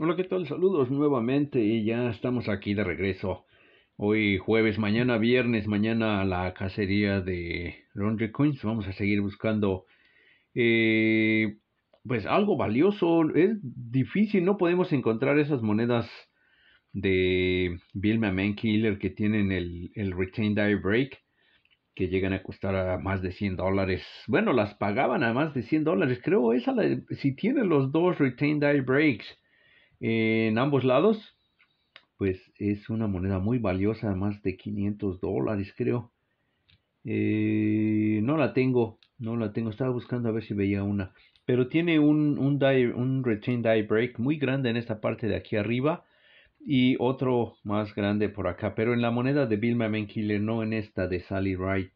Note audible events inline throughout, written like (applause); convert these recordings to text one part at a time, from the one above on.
Hola, ¿qué tal? Saludos nuevamente y ya estamos aquí de regreso. Hoy jueves, mañana viernes, mañana la cacería de Laundry Coins. Vamos a seguir buscando eh, pues algo valioso. Es difícil, no podemos encontrar esas monedas de Vilma Man Killer que tienen el, el Retain Die Break que llegan a costar a más de 100 dólares. Bueno, las pagaban a más de 100 dólares. Creo esa, si tienen los dos Retain Die Breaks en ambos lados, pues es una moneda muy valiosa, más de 500 dólares creo. Eh, no la tengo, no la tengo, estaba buscando a ver si veía una. Pero tiene un, un, retain die break muy grande en esta parte de aquí arriba y otro más grande por acá, pero en la moneda de Bill Killer, no en esta de Sally Wright.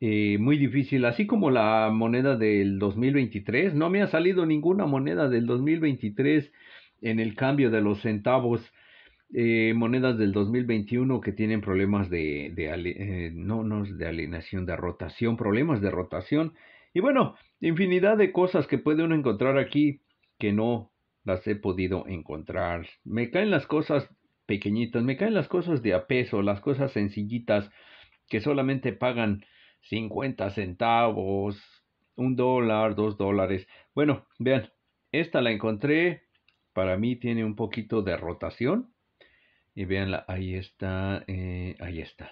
Eh, muy difícil, así como la moneda del 2023, no me ha salido ninguna moneda del 2023 en el cambio de los centavos. Eh, monedas del 2021 que tienen problemas de, de eh, no, de alineación de rotación, problemas de rotación. Y bueno, infinidad de cosas que puede uno encontrar aquí que no las he podido encontrar. Me caen las cosas pequeñitas, me caen las cosas de a peso, las cosas sencillitas que solamente pagan 50 centavos, un dólar, dos dólares. Bueno, vean, esta la encontré para mí tiene un poquito de rotación. Y vean, ahí está, eh, ahí está.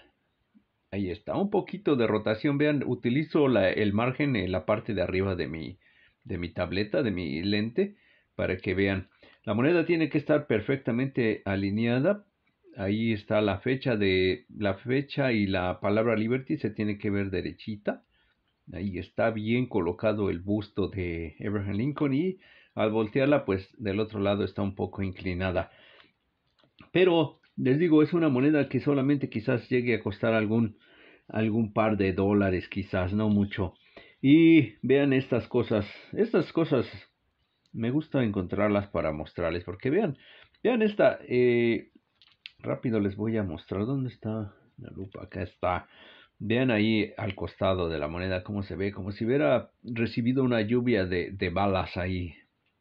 Ahí está, un poquito de rotación. Vean, utilizo el margen en la parte de arriba de mi, de mi tableta, de mi lente, para que vean. La moneda tiene que estar perfectamente alineada. Ahí está la fecha de la fecha y la palabra Liberty se tiene que ver derechita. Ahí está bien colocado el busto de Abraham Lincoln y al voltearla, pues del otro lado está un poco inclinada. Pero les digo, es una moneda que solamente quizás llegue a costar algún, algún par de dólares, quizás, no mucho. Y vean estas cosas, estas cosas me gusta encontrarlas para mostrarles, porque vean, vean esta, eh, rápido les voy a mostrar dónde está la lupa, acá está. Vean ahí al costado de la moneda cómo se ve, como si hubiera recibido una lluvia de balas ahí,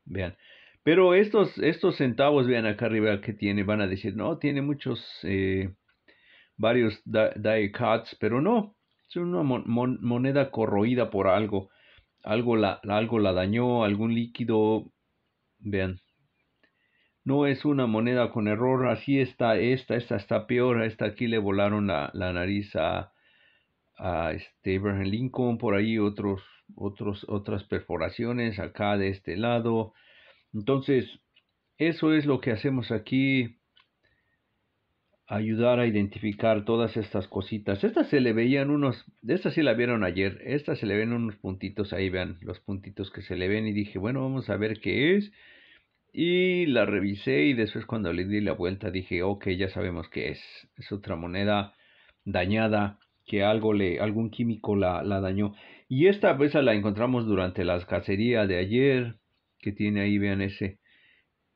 Vean. Pero estos, estos centavos, vean acá arriba que tiene, van a decir, no, tiene muchos, eh, varios die cuts, pero no, es una moneda corroída por algo, algo la, algo la dañó, algún líquido, vean, no es una moneda con error, así está esta, esta está peor, esta aquí le volaron la, la nariz a, a este Abraham Lincoln, por ahí otros otros, otras perforaciones acá de este lado. Entonces, eso es lo que hacemos aquí. Ayudar a identificar todas estas cositas. Estas se le veían unos, de estas sí la vieron ayer, estas se le ven unos puntitos, ahí vean los puntitos que se le ven y dije, bueno, vamos a ver qué es. Y la revisé y después cuando le di la vuelta dije, ok, ya sabemos qué es. Es otra moneda dañada que algo le, algún químico la, la dañó. Y esta pesa pues, la encontramos durante las cacerías de ayer, que tiene ahí, vean ese,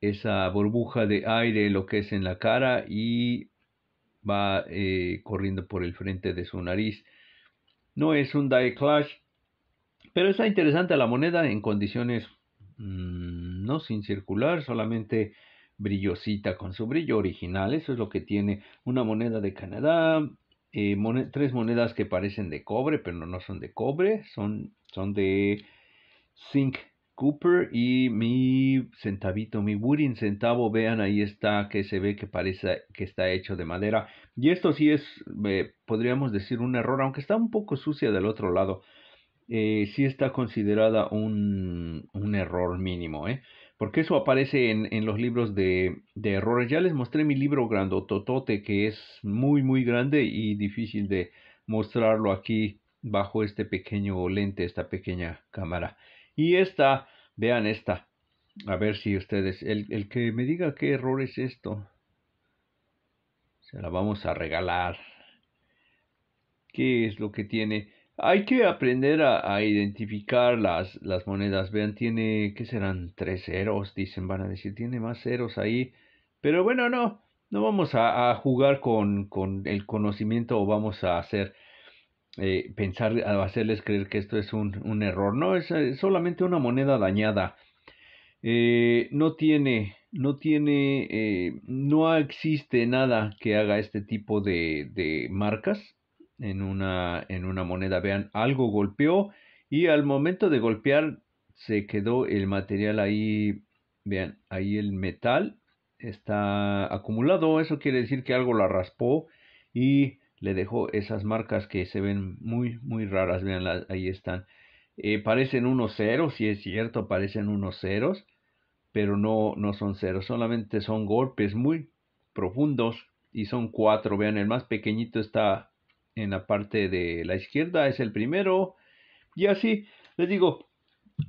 esa burbuja de aire, lo que es en la cara y va eh, corriendo por el frente de su nariz. No es un die clash, pero está interesante la moneda en condiciones mm, no sin circular, solamente brillosita con su brillo original. Eso es lo que tiene una moneda de Canadá, eh, tres monedas que parecen de cobre, pero no son de cobre, son, son de zinc Cooper y mi centavito, mi Wooden centavo, vean ahí está que se ve que parece que está hecho de madera. Y esto sí es, eh, podríamos decir, un error, aunque está un poco sucia del otro lado. Eh, sí está considerada un, un error mínimo. Eh porque eso aparece en, los libros de, errores. Ya les mostré mi libro grandototote, que es muy, muy grande y difícil de mostrarlo aquí bajo este pequeño lente, esta pequeña cámara. Y esta, vean esta, a ver si ustedes, el, el que me diga qué error es esto, se la vamos a regalar. ¿Qué es lo que tiene? Hay que aprender a, identificar las, las, monedas. Vean, tiene, ¿qué serán? Tres ceros, dicen, van a decir, tiene más ceros ahí. Pero bueno, no, no vamos a, jugar con, el conocimiento o vamos a hacer, eh, pensar, a hacerles creer que esto es un, error. No, es, eh, solamente una moneda dañada. Eh, no tiene, no tiene, no existe nada que haga este tipo de marcas en una, en una moneda. Vean, algo golpeó y al momento de golpear se quedó el material ahí. Vean, ahí el metal está acumulado. Eso quiere decir que algo la raspó y le dejó esas marcas que se ven muy, muy raras. Vean, ahí están. Eh, parecen unos ceros, si es cierto, parecen unos ceros, pero no, no son ceros, solamente son golpes muy profundos y son cuatro. Vean, el más pequeñito está en la parte de la izquierda es el primero. Y así, les digo,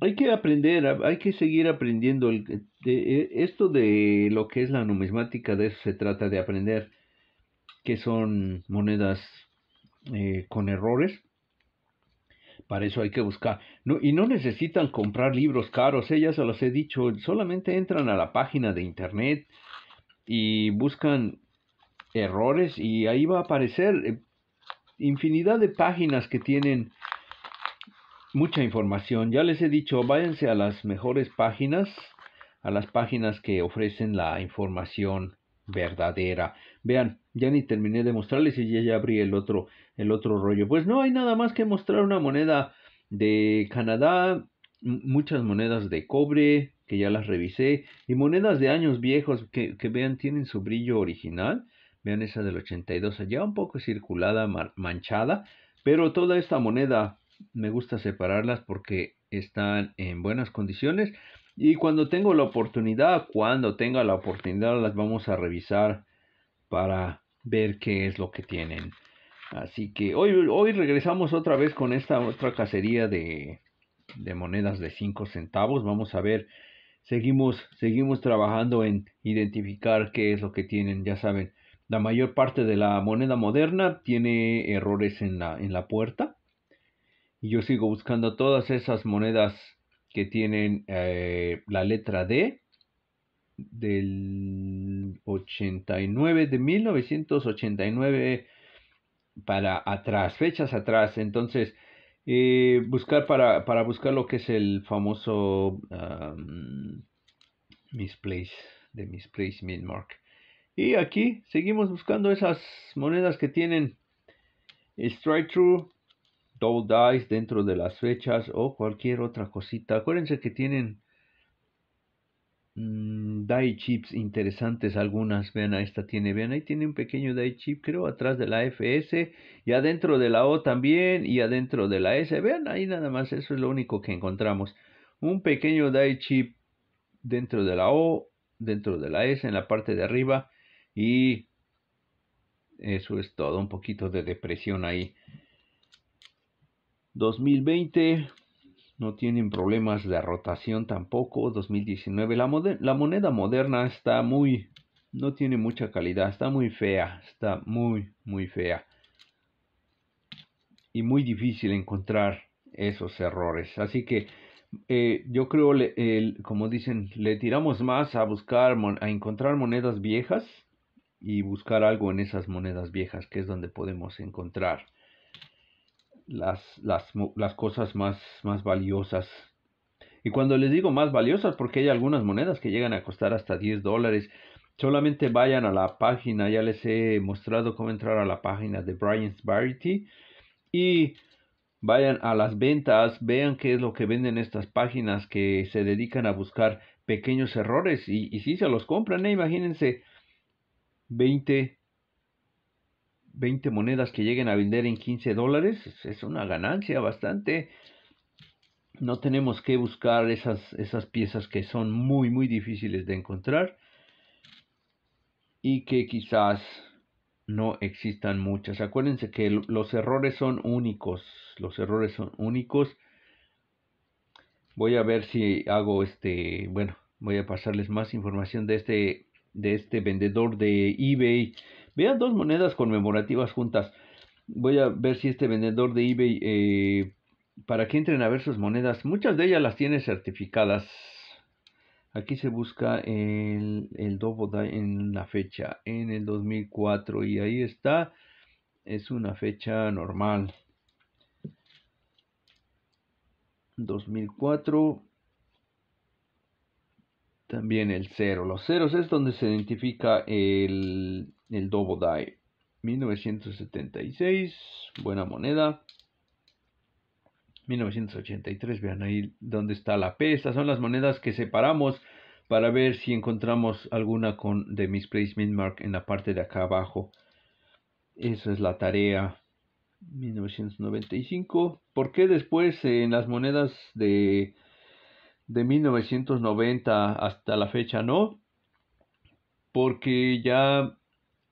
hay que aprender, hay que seguir aprendiendo. Eh, eh, esto de lo que es la numismática, de eso se trata, de aprender que son monedas eh, con errores. Para eso hay que buscar. y no necesitan comprar libros caros, ellas se los he dicho. Solamente entran a la página de internet y buscan errores y ahí va a aparecer infinidad de páginas que tienen mucha información. Ya les he dicho, váyanse a las mejores páginas, a las páginas que ofrecen la información verdadera. Vean, ya ni terminé de mostrarles y ya, abrí el otro, el otro rollo. Pues no hay nada más que mostrar una moneda de Canadá, muchas monedas de cobre, que ya las revisé, y monedas de años viejos que, que vean, tienen su brillo original. Vean esa del 82, allá un poco circulada, manchada, pero toda esta moneda me gusta separarlas porque están en buenas condiciones y cuando tengo la oportunidad, cuando tenga la oportunidad las vamos a revisar para ver qué es lo que tienen. Así que hoy, hoy regresamos otra vez con esta otra cacería de, monedas de 5 centavos. Vamos a ver, seguimos, seguimos trabajando en identificar qué es lo que tienen. Ya saben, la mayor parte de la moneda moderna tiene errores en la, puerta. Y yo sigo buscando todas esas monedas que tienen eh, la letra D del 89 de 1989 para atrás, fechas atrás. Entonces, eh, buscar para, buscar lo que es el famoso misplace de misplace midmark. Y aquí seguimos buscando esas monedas que tienen strike True, double dice dentro de las fechas o cualquier otra cosita. Acuérdense que tienen mm, die chips interesantes algunas. Vean, ahí esta tiene, vean, ahí tiene un pequeño die chip, creo, atrás de la FS y adentro de la O también y adentro de la S. Vean, ahí nada más, eso es lo único que encontramos. Un pequeño die chip dentro de la O, dentro de la S, en la parte de arriba y eso es todo, un poquito de depresión ahí. 2020 no tienen problemas de rotación tampoco. 2019 la, moneda moderna está muy, no tiene mucha calidad, está muy fea, está muy, muy fea. Y muy difícil encontrar esos errores. Así que eh, yo creo, como dicen, le tiramos más a buscar, a encontrar monedas viejas y buscar algo en esas monedas viejas, que es donde podemos encontrar las, cosas más, más valiosas y cuando les digo más valiosas, porque hay algunas monedas que llegan a costar hasta 10 dólares, solamente vayan a la página, ya les he mostrado cómo entrar a la página de Brian's Variety y vayan a las ventas, vean qué es lo que venden estas páginas que se dedican a buscar pequeños errores y, si se los compran, eh, imagínense 20, 20 monedas que lleguen a vender en 15 dólares, es una ganancia bastante. No tenemos que buscar esas, esas piezas que son muy, muy difíciles de encontrar y que quizás no existan muchas. Acuérdense que los errores son únicos. Los errores son únicos. Voy a ver si hago este, bueno, voy a pasarles más información de este de este vendedor de eBay. Vean dos monedas conmemorativas juntas. Voy a ver si este vendedor de eBay, eh, para que entren a ver sus monedas, muchas de ellas las tiene certificadas. Aquí se busca el, el en la fecha, en el 2004, y ahí está, es una fecha normal. 2004, también el cero. Los ceros es donde se identifica el, el Double Die. 1976, buena moneda. 1983, vean ahí dónde está la P. Estas son las monedas que separamos para ver si encontramos alguna con de misplacement mark en la parte de acá abajo. Esa es la tarea 1995. ¿Por qué después eh, en las monedas de de 1990 hasta la fecha no, porque ya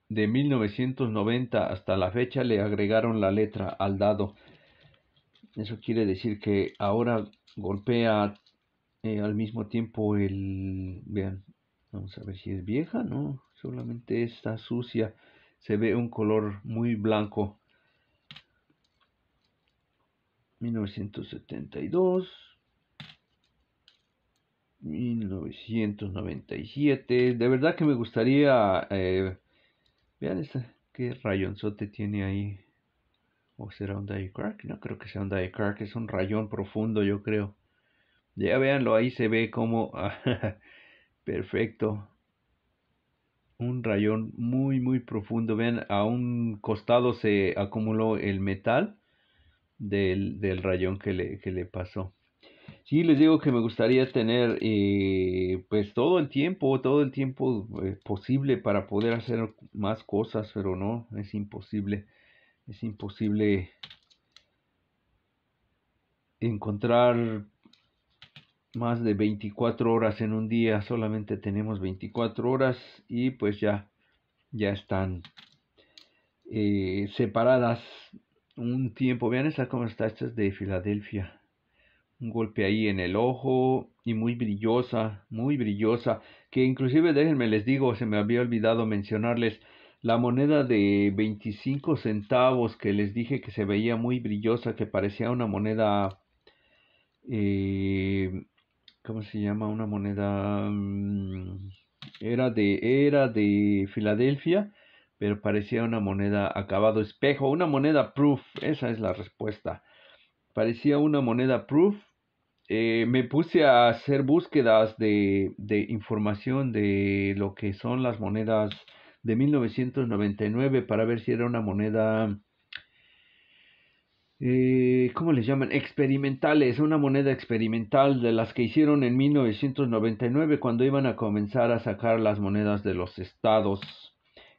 de 1990 hasta la fecha le agregaron la letra al dado. Eso quiere decir que ahora golpea eh, al mismo tiempo el... Vean, vamos a ver si es vieja, ¿no? Solamente está sucia. Se ve un color muy blanco. 1972. 1997. De verdad que me gustaría... Eh, vean esta, qué rayonzote tiene ahí. ¿O será un die crack? No creo que sea un die crack, es un rayón profundo yo creo. Ya véanlo, ahí se ve como... (laughs) perfecto. Un rayón muy muy profundo. Vean, a un costado se acumuló el metal del, rayón que le pasó. Sí, les digo que me gustaría tener eh, pues todo el tiempo, todo el tiempo eh, posible para poder hacer más cosas, pero no, es imposible. Es imposible encontrar más de 24 horas en un día, solamente tenemos 24 horas y pues ya, ya están eh, separadas un tiempo. Vean esta cómo está, esta es de Filadelfia un golpe ahí en el ojo y muy brillosa, muy brillosa, que inclusive déjenme les digo, se me había olvidado mencionarles la moneda de 25 centavos que les dije que se veía muy brillosa, que parecía una moneda, eh, ¿cómo se llama? Una moneda, mm, era de, era de Filadelfia, pero parecía una moneda acabado espejo, una moneda proof, esa es la respuesta parecía una moneda proof. Eh, me puse a hacer búsquedas de, información de lo que son las monedas de 1999 para ver si era una moneda, eh, ¿cómo les llaman? Experimentales, una moneda experimental de las que hicieron en 1999 cuando iban a comenzar a sacar las monedas de los estados.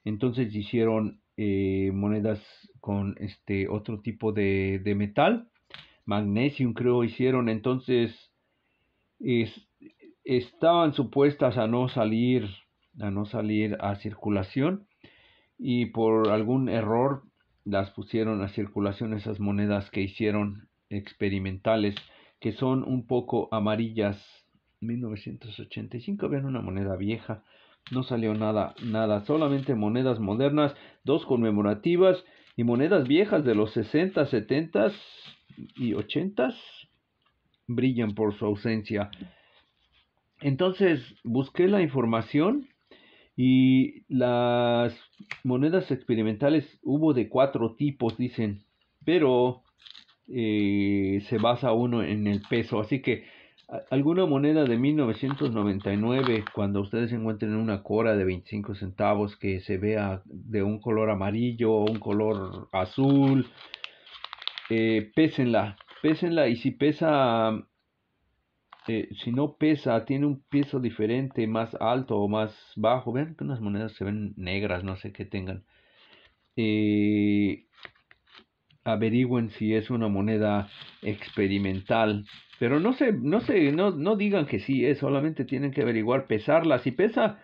Entonces hicieron eh, monedas con este otro tipo de, de metal Magnesium, creo, hicieron. Entonces, estaban supuestas a no salir, a no salir a circulación. Y por algún error las pusieron a circulación esas monedas que hicieron experimentales, que son un poco amarillas. 1985, vean una moneda vieja, no salió nada, nada, solamente monedas modernas, dos conmemorativas y monedas viejas de los 60, 70 y 80 brillan por su ausencia. Entonces busqué la información y las monedas experimentales hubo de cuatro tipos, dicen, pero eh, se basa uno en el peso. Así que alguna moneda de 1999, cuando ustedes encuentren una cora de 25 centavos que se vea de un color amarillo, o un color azul, eh, pésenla, pésenla y si pesa, mm, eh, si no pesa, tiene un peso diferente, más alto o más bajo, vean que unas monedas se ven negras, no sé qué tengan. Eh, averigüen si es una moneda experimental. Pero no se, no se, no, digan que sí es, eh, solamente tienen que averiguar, pesarla. Si pesa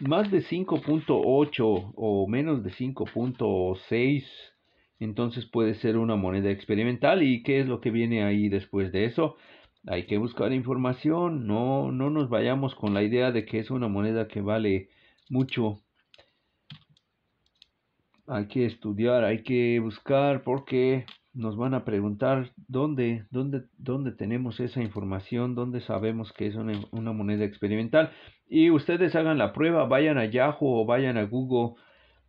más de 5.8 o menos de 5.6 entonces puede ser una moneda experimental. ¿Y qué es lo que viene ahí después de eso? Hay que buscar información, no, no nos vayamos con la idea de que es una moneda que vale mucho. Hay que estudiar, hay que buscar porque nos van a preguntar dónde, dónde, tenemos esa información, dónde sabemos que es una, moneda experimental. Y ustedes hagan la prueba, vayan a Yahoo o vayan a Google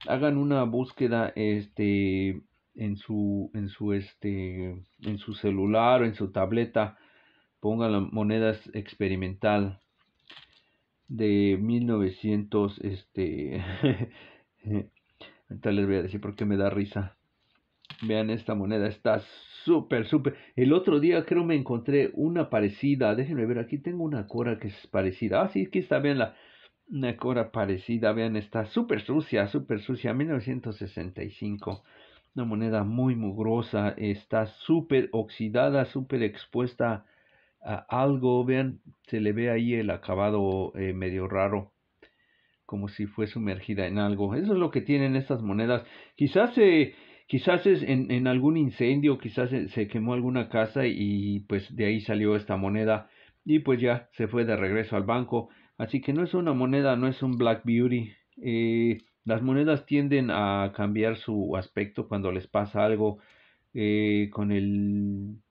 hagan una búsqueda este en su, en su, este, en su celular o en su tableta, pongan las monedas experimental de 1900, este, (laughs) ahorita les voy a decir porque me da risa. Vean esta moneda, está súper, súper. El otro día creo me encontré una parecida, déjenme ver, aquí tengo una cora que es parecida. Ah, sí, aquí está, la... Una cora parecida, vean, está súper sucia, súper sucia, 1965 una moneda muy mugrosa, está súper oxidada, súper expuesta a algo, vean, se le ve ahí el acabado eh, medio raro, como si fue sumergida en algo. Eso es lo que tienen estas monedas. Quizás se... quizás es en, algún incendio, quizás se, quemó alguna casa y pues de ahí salió esta moneda y pues ya se fue de regreso al banco. Así que no es una moneda, no es un Black Beauty. Eh, las monedas tienden a cambiar su aspecto cuando les pasa algo eh, con el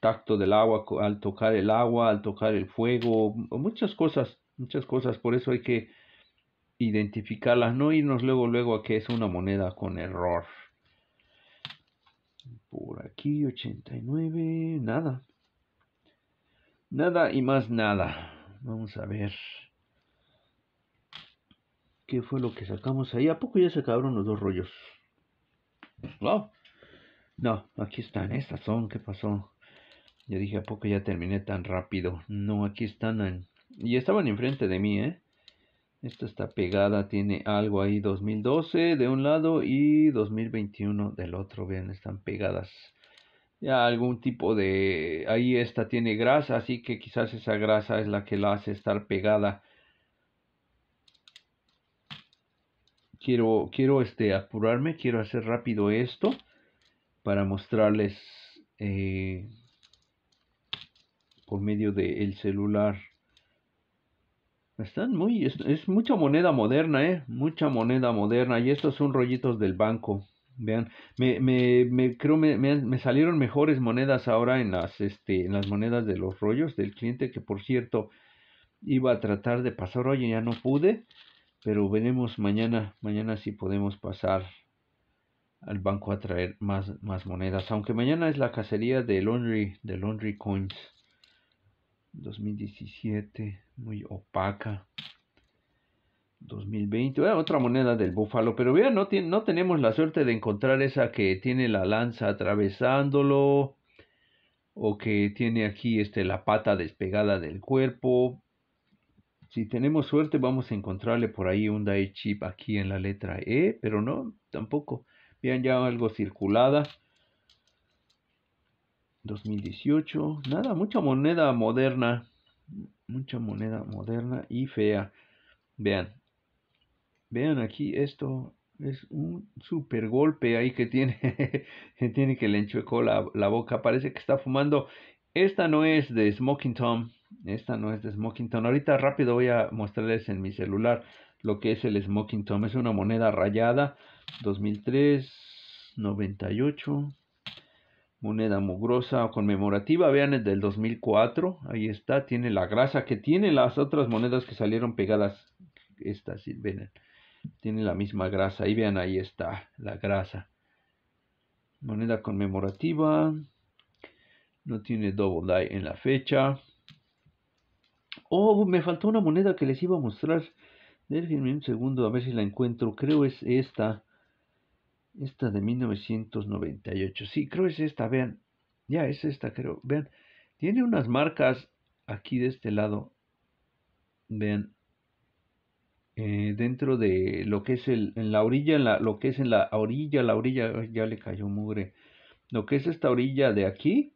tacto del agua, al tocar el agua, al tocar el fuego, muchas cosas, muchas cosas. Por eso hay que identificarlas, no irnos luego, luego a que es una moneda con error. Por aquí 89, nada. Nada y más nada. Vamos a ver. ¿Qué fue lo que sacamos ahí? ¿A poco ya se acabaron los dos rollos? No. No, aquí están. Estas son. ¿Qué pasó? Yo dije, ¿a poco ya terminé tan rápido? No, aquí están. Y estaban enfrente de mí, ¿eh? Esta está pegada, tiene algo ahí 2012 de un lado y 2021 del otro. Vean, están pegadas. Ya algún tipo de... Ahí esta tiene grasa, así que quizás esa grasa es la que la hace estar pegada. quiero, quiero este, apurarme, quiero hacer rápido esto para mostrarles eh, por medio del celular. Están muy, es, mucha moneda moderna, ¿eh? Mucha moneda moderna. Y estos son rollitos del banco. Vean, me, me, creo me, me, salieron mejores monedas ahora en las, este, en las monedas de los rollos del cliente, que por cierto iba a tratar de pasar hoy y ya no pude pero veremos mañana, mañana si podemos pasar al banco a traer más, más monedas. Aunque mañana es la cacería de Laundry, de Coins 2017, muy opaca. 2020, otra moneda del búfalo, pero vean, no, no tenemos la suerte de encontrar esa que tiene la lanza atravesándolo o que tiene aquí este, la pata despegada del cuerpo. Si tenemos suerte vamos a encontrarle por ahí un die chip aquí en la letra E, pero no, tampoco. Vean ya algo circulada. 2018, nada, mucha moneda moderna, mucha moneda moderna y fea. Vean, vean aquí esto, es un super golpe ahí que tiene, (laughs) que tiene que le enchuecó la, la boca, parece que está fumando. Esta no es de Smoking Tom, esta no es de Smokington. Ahorita rápido voy a mostrarles en mi celular lo que es el Smokington. Es una moneda rayada 2003, 98. Moneda mugrosa o conmemorativa, vean el del 2004, ahí está, tiene la grasa que tiene las otras monedas que salieron pegadas, estas, sí, ven, tiene la misma grasa, ahí vean, ahí está la grasa. Moneda conmemorativa, no tiene double die en la fecha, Oh, me faltó una moneda que les iba a mostrar. Déjenme un segundo a ver si la encuentro. Creo es esta. Esta de 1998. Sí, creo es esta. Vean. Ya es esta, creo. Vean. Tiene unas marcas aquí de este lado. Vean. Eh, dentro de lo que es el, en la orilla, en lo que es en la orilla, la orilla, ya le cayó mugre. Lo que es esta orilla de aquí,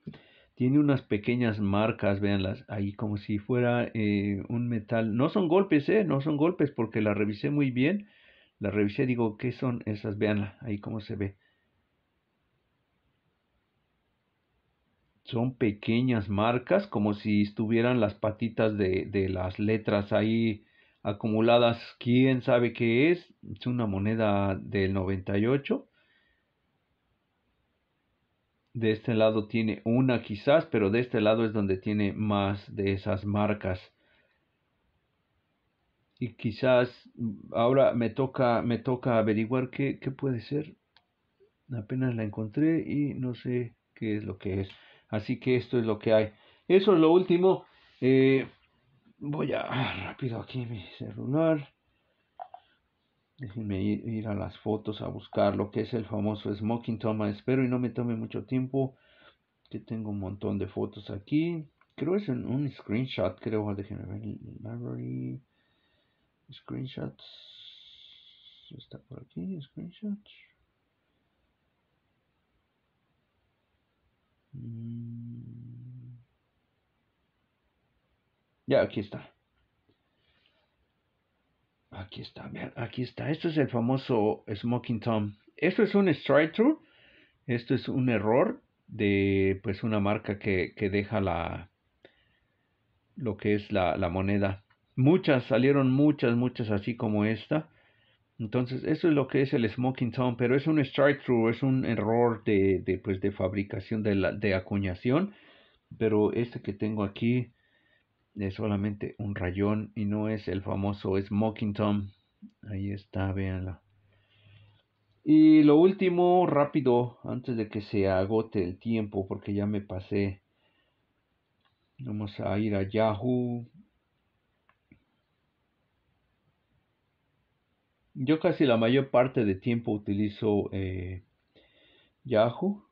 tiene unas pequeñas marcas, véanlas, ahí como si fuera eh, un metal. No son golpes, eh, no son golpes porque la revisé muy bien. La revisé, digo, ¿qué son esas? Véanla, ahí como se ve. Son pequeñas marcas, como si estuvieran las patitas de, de las letras ahí acumuladas. ¿Quién sabe qué es? Es una moneda del 98 de este lado tiene una quizás, pero de este lado es donde tiene más de esas marcas. Y quizás mm, ahora me toca, me toca averiguar qué, puede ser. Apenas la encontré y no sé qué es lo que es. Así que esto es lo que hay. Eso es lo último. Eh, voy a rápido aquí mi celular. Déjenme ir, a las fotos a buscar lo que es el famoso smoking toma. Espero y no me tome mucho tiempo. Que tengo un montón de fotos aquí. Creo es un screenshot, creo. Déjenme ver. Library. Screenshots. Está por aquí. Screenshots. Mm. Ya, aquí está. Aquí está, aquí está. Esto es el famoso Smoking Tom. Esto es un strike through. Esto es un error de pues una marca que, que deja la lo que es la, la moneda. Muchas, salieron muchas, muchas así como esta. Entonces, eso es lo que es el Smoking Tom, pero es un strike-through, es un error de, de, pues, de fabricación, de, de acuñación. Pero este que tengo aquí, es solamente un rayón y no es el famoso Smoking Tom. Ahí está, véanla. Y lo último, rápido, antes de que se agote el tiempo, porque ya me pasé. Vamos a ir a Yahoo. Yo casi la mayor parte de tiempo utilizo eh, Yahoo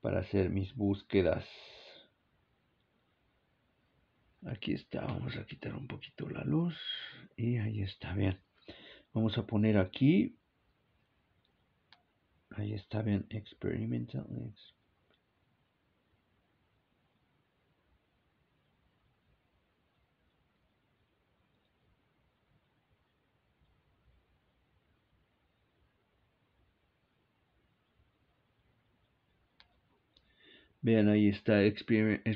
para hacer mis búsquedas. Aquí está, vamos a quitar un poquito la luz y ahí está, bien. Vamos a poner aquí, ahí está, bien experimental, experimental. Vean, ahí está Experimental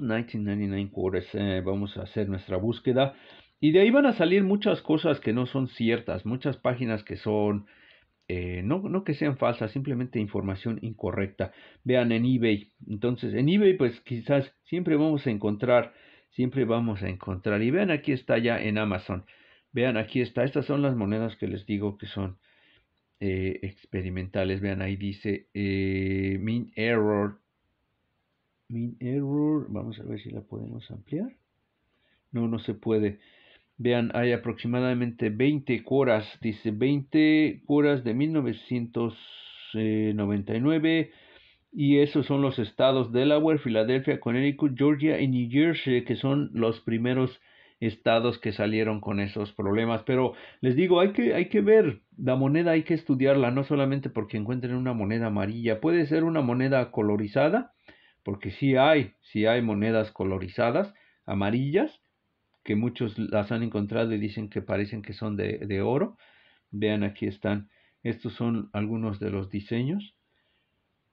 1999 eh, vamos a hacer nuestra búsqueda. Y de ahí van a salir muchas cosas que no son ciertas, muchas páginas que son, eh, no, no, que sean falsas, simplemente información incorrecta. Vean en eBay. Entonces, en eBay pues quizás siempre vamos a encontrar, siempre vamos a encontrar. Y vean, aquí está ya en Amazon. Vean, aquí está. Estas son las monedas que les digo que son eh, experimentales. Vean, ahí dice eh, min error. Min error, vamos a ver si la podemos ampliar. No, no se puede. Vean, hay aproximadamente 20 coras, dice 20 coras de 1999. Y esos son los estados Delaware, Filadelfia, Connecticut, Georgia y New Jersey, que son los primeros estados que salieron con esos problemas. Pero les digo, hay que, hay que ver la moneda, hay que estudiarla, no solamente porque encuentren una moneda amarilla, puede ser una moneda colorizada, porque sí hay, sí hay monedas colorizadas, amarillas, que muchos las han encontrado y dicen que parecen que son de, de oro. Vean, aquí están. Estos son algunos de los diseños.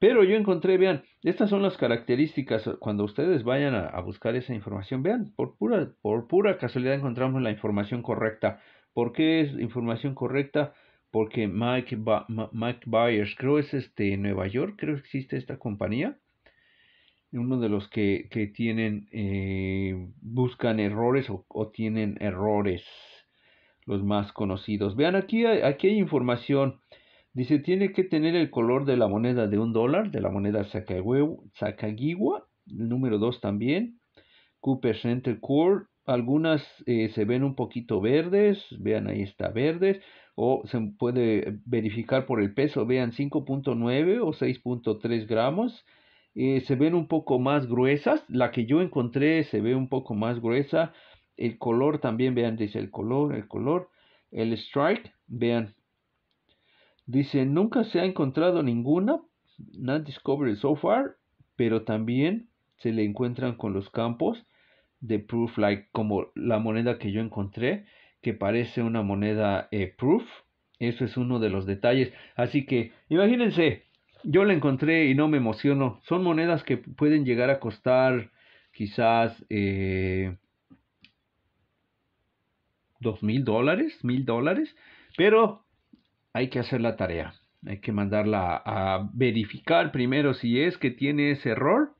Pero yo encontré, vean, estas son las características. Eh, cuando ustedes vayan a, buscar esa información, vean, por pura, por pura casualidad encontramos la información correcta. ¿Por qué es información correcta? Porque Mike, Byers, creo es este Nueva York, creo que existe esta compañía. Uno de los que, tienen, eh, buscan errores o, tienen errores, los más conocidos. Vean, aquí aquí hay información. Dice, tiene que tener el color de la moneda de un dólar, de la moneda el número 2 también. Cooper Center Core, algunas eh, se ven un poquito verdes, vean ahí está verdes, o se puede verificar por el peso, vean 5.9 o 6.3 gramos. Eh, se ven un poco más gruesas, la que yo encontré se ve un poco más gruesa. El color también, vean, dice el color, el color. El strike, vean, Dice, nunca se ha encontrado ninguna, not discovered so far, pero también se le encuentran con los campos de proof, like como la moneda que yo encontré, que parece una moneda eh, proof. Eso es uno de los detalles. Así que, imagínense, yo la encontré y no me emociono. Son monedas que pueden llegar a costar quizás eh, dos mil dólares, mil dólares, pero hay que hacer la tarea. Hay que mandarla a verificar primero si es que tiene ese error,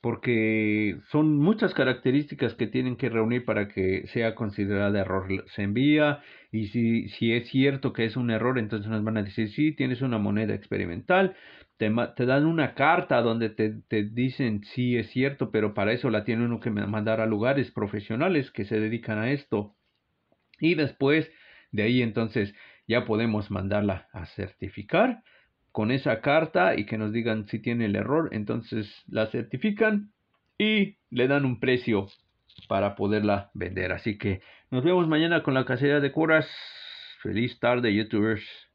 porque son muchas características que tienen que reunir para que sea considerada error. Se envía y si, si es cierto que es un error, entonces nos van a decir, sí, tienes una moneda experimental, te, dan una carta donde te, te dicen, si es cierto, pero para eso la tiene uno que mandar a lugares profesionales que se dedican a esto. Y después de ahí entonces ya podemos mandarla a certificar con esa carta y que nos digan si tiene el error. Entonces la certifican y le dan un precio para poderla vender. Así que nos vemos mañana con la casera de curas. Feliz tarde, youtubers.